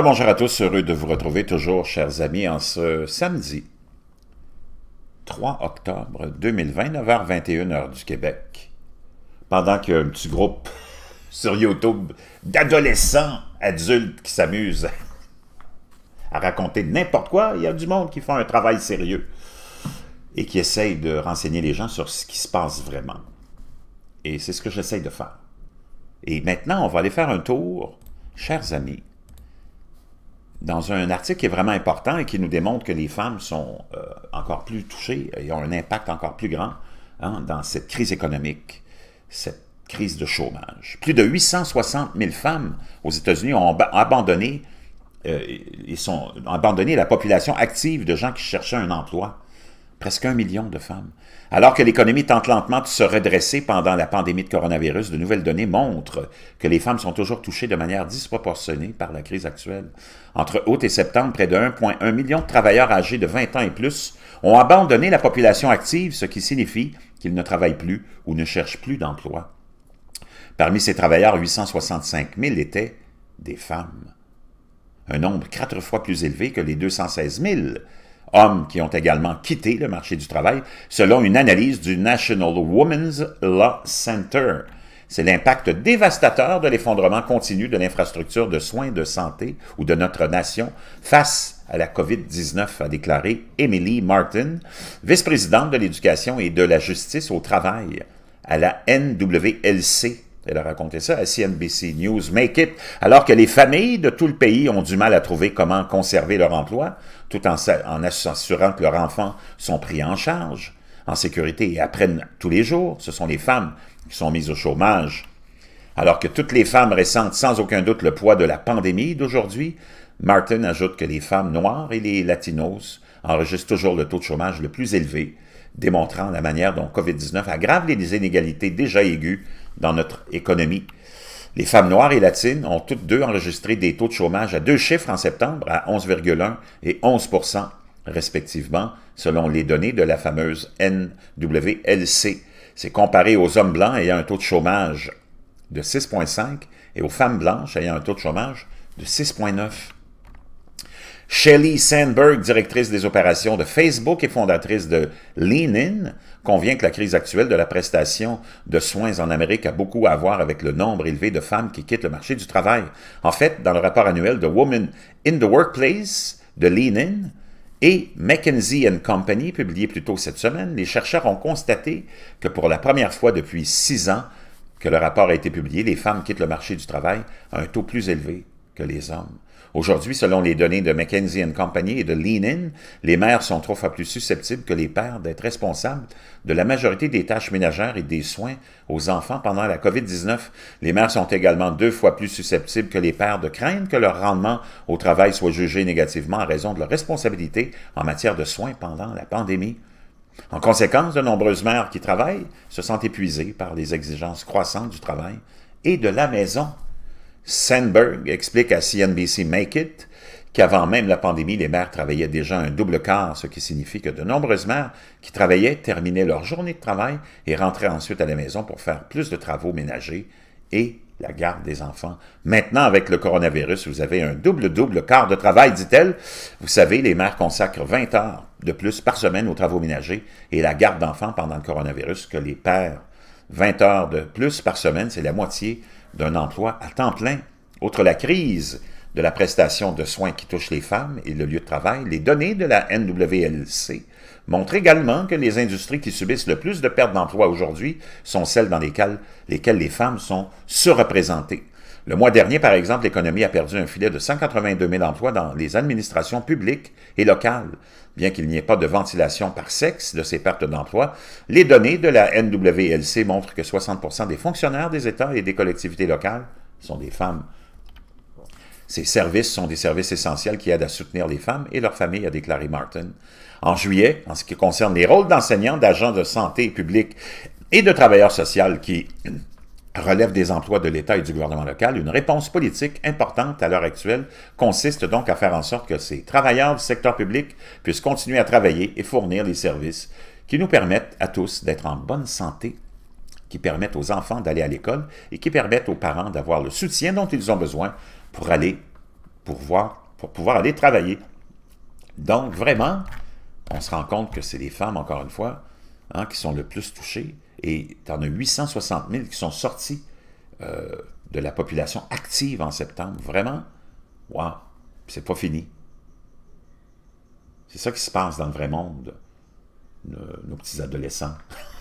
bonjour à tous, heureux de vous retrouver toujours, chers amis, en ce samedi 3 octobre 2020, 9h21 heure du Québec. Pendant qu'il y a un petit groupe sur YouTube d'adolescents adultes qui s'amusent à raconter n'importe quoi, il y a du monde qui fait un travail sérieux et qui essaye de renseigner les gens sur ce qui se passe vraiment. Et c'est ce que j'essaye de faire. Et maintenant, on va aller faire un tour, chers amis, dans un article qui est vraiment important et qui nous démontre que les femmes sont euh, encore plus touchées et ont un impact encore plus grand hein, dans cette crise économique, cette crise de chômage. Plus de 860 000 femmes aux États-Unis ont abandonné, ils euh, sont abandonné la population active de gens qui cherchaient un emploi presque un million de femmes. Alors que l'économie tente lentement de se redresser pendant la pandémie de coronavirus, de nouvelles données montrent que les femmes sont toujours touchées de manière disproportionnée par la crise actuelle. Entre août et septembre, près de 1,1 million de travailleurs âgés de 20 ans et plus ont abandonné la population active, ce qui signifie qu'ils ne travaillent plus ou ne cherchent plus d'emploi. Parmi ces travailleurs, 865 000 étaient des femmes, un nombre quatre fois plus élevé que les 216 000 hommes qui ont également quitté le marché du travail, selon une analyse du National Women's Law Center. C'est l'impact dévastateur de l'effondrement continu de l'infrastructure de soins de santé ou de notre nation face à la COVID-19, a déclaré Emily Martin, vice-présidente de l'éducation et de la justice au travail à la NWLC elle a raconté ça à CNBC News Make It, alors que les familles de tout le pays ont du mal à trouver comment conserver leur emploi, tout en, en assurant que leurs enfants sont pris en charge, en sécurité et apprennent tous les jours. Ce sont les femmes qui sont mises au chômage. Alors que toutes les femmes ressentent sans aucun doute le poids de la pandémie d'aujourd'hui, Martin ajoute que les femmes noires et les latinos enregistrent toujours le taux de chômage le plus élevé démontrant la manière dont COVID-19 aggrave les inégalités déjà aiguës dans notre économie. Les femmes noires et latines ont toutes deux enregistré des taux de chômage à deux chiffres en septembre, à 11,1 et 11 respectivement, selon les données de la fameuse NWLC. C'est comparé aux hommes blancs ayant un taux de chômage de 6,5 et aux femmes blanches ayant un taux de chômage de 6,9. Shelley Sandberg, directrice des opérations de Facebook et fondatrice de Lean In, convient que la crise actuelle de la prestation de soins en Amérique a beaucoup à voir avec le nombre élevé de femmes qui quittent le marché du travail. En fait, dans le rapport annuel de Women in the Workplace de Lean In, et McKinsey Company, publié plus tôt cette semaine, les chercheurs ont constaté que pour la première fois depuis six ans que le rapport a été publié, les femmes quittent le marché du travail à un taux plus élevé que les hommes. Aujourd'hui, selon les données de McKinsey Company et de Lean In, les mères sont trois fois plus susceptibles que les pères d'être responsables de la majorité des tâches ménagères et des soins aux enfants pendant la COVID-19. Les mères sont également deux fois plus susceptibles que les pères de craindre que leur rendement au travail soit jugé négativement en raison de leur responsabilité en matière de soins pendant la pandémie. En conséquence, de nombreuses mères qui travaillent se sentent épuisées par les exigences croissantes du travail et de la maison. Sandberg explique à CNBC Make It qu'avant même la pandémie, les mères travaillaient déjà un double quart, ce qui signifie que de nombreuses mères qui travaillaient terminaient leur journée de travail et rentraient ensuite à la maison pour faire plus de travaux ménagers et la garde des enfants. Maintenant, avec le coronavirus, vous avez un double-double quart de travail, dit-elle. Vous savez, les mères consacrent 20 heures de plus par semaine aux travaux ménagers et la garde d'enfants pendant le coronavirus que les pères. 20 heures de plus par semaine, c'est la moitié d'un emploi à temps plein. Outre la crise de la prestation de soins qui touchent les femmes et le lieu de travail, les données de la NWLC montrent également que les industries qui subissent le plus de pertes d'emplois aujourd'hui sont celles dans lesquelles, lesquelles les femmes sont surreprésentées. Le mois dernier, par exemple, l'économie a perdu un filet de 182 000 emplois dans les administrations publiques et locales. Bien qu'il n'y ait pas de ventilation par sexe de ces pertes d'emplois, les données de la NWLC montrent que 60 des fonctionnaires des États et des collectivités locales sont des femmes. Ces services sont des services essentiels qui aident à soutenir les femmes et leurs familles, a déclaré Martin. En juillet, en ce qui concerne les rôles d'enseignants, d'agents de santé publique et de travailleurs sociaux qui relèvent des emplois de l'État et du gouvernement local, une réponse politique importante à l'heure actuelle consiste donc à faire en sorte que ces travailleurs du secteur public puissent continuer à travailler et fournir les services qui nous permettent à tous d'être en bonne santé qui permettent aux enfants d'aller à l'école et qui permettent aux parents d'avoir le soutien dont ils ont besoin pour aller, pour voir, pour pouvoir aller travailler. Donc vraiment, on se rend compte que c'est les femmes, encore une fois, hein, qui sont le plus touchées. Et tu en as 860 000 qui sont sortis euh, de la population active en septembre. Vraiment, waouh, c'est pas fini. C'est ça qui se passe dans le vrai monde, nos petits adolescents.